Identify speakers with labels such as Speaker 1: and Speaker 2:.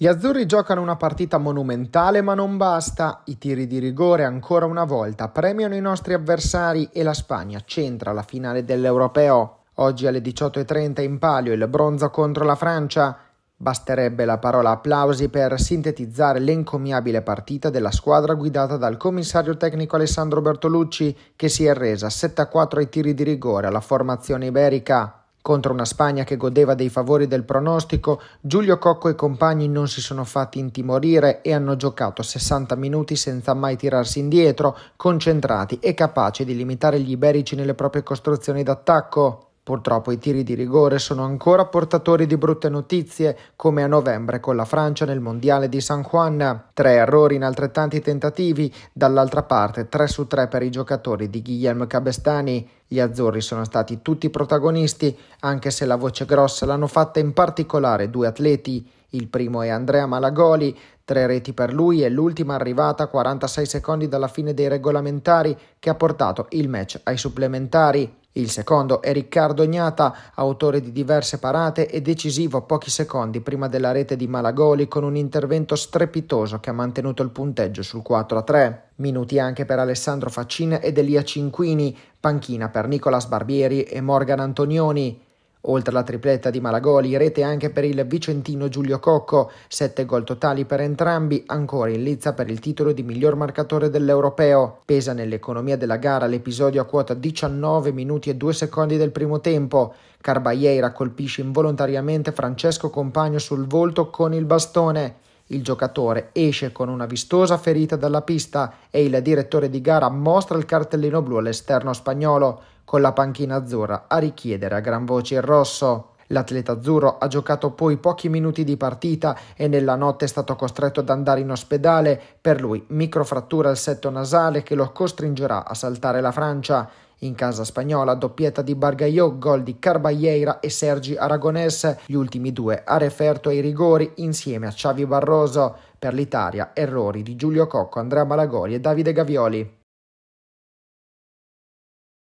Speaker 1: Gli azzurri giocano una partita monumentale ma non basta, i tiri di rigore ancora una volta premiano i nostri avversari e la Spagna centra la finale dell'Europeo. Oggi alle 18.30 in palio il bronzo contro la Francia. Basterebbe la parola applausi per sintetizzare l'encomiabile partita della squadra guidata dal commissario tecnico Alessandro Bertolucci che si è resa 7-4 ai tiri di rigore alla formazione iberica. Contro una Spagna che godeva dei favori del pronostico, Giulio Cocco e compagni non si sono fatti intimorire e hanno giocato 60 minuti senza mai tirarsi indietro, concentrati e capaci di limitare gli iberici nelle proprie costruzioni d'attacco. Purtroppo i tiri di rigore sono ancora portatori di brutte notizie, come a novembre con la Francia nel Mondiale di San Juan. Tre errori in altrettanti tentativi, dall'altra parte 3 su 3 per i giocatori di Guillermo Cabestani. Gli azzurri sono stati tutti protagonisti, anche se la voce grossa l'hanno fatta in particolare due atleti. Il primo è Andrea Malagoli, tre reti per lui e l'ultima arrivata a 46 secondi dalla fine dei regolamentari che ha portato il match ai supplementari. Il secondo è Riccardo Gnata, autore di diverse parate e decisivo pochi secondi prima della rete di Malagoli con un intervento strepitoso che ha mantenuto il punteggio sul 4 3. Minuti anche per Alessandro Faccin ed Elia Cinquini, panchina per Nicolas Barbieri e Morgan Antonioni. Oltre alla tripletta di Malagoli, rete anche per il vicentino Giulio Cocco, 7 gol totali per entrambi, ancora in lizza per il titolo di miglior marcatore dell'Europeo. Pesa nell'economia della gara l'episodio a quota 19 minuti e 2 secondi del primo tempo. Carbaieira colpisce involontariamente Francesco Compagno sul volto con il bastone. Il giocatore esce con una vistosa ferita dalla pista e il direttore di gara mostra il cartellino blu all'esterno spagnolo, con la panchina azzurra a richiedere a gran voce il rosso. L'atleta azzurro ha giocato poi pochi minuti di partita e nella notte è stato costretto ad andare in ospedale, per lui microfrattura al setto nasale che lo costringerà a saltare la Francia. In casa spagnola doppietta di Bargaiò, gol di Carballeira e Sergi Aragonese, gli ultimi due a referto ai rigori insieme a Xavi Barroso. Per l'Italia errori di Giulio Cocco, Andrea Malagori e Davide Gavioli.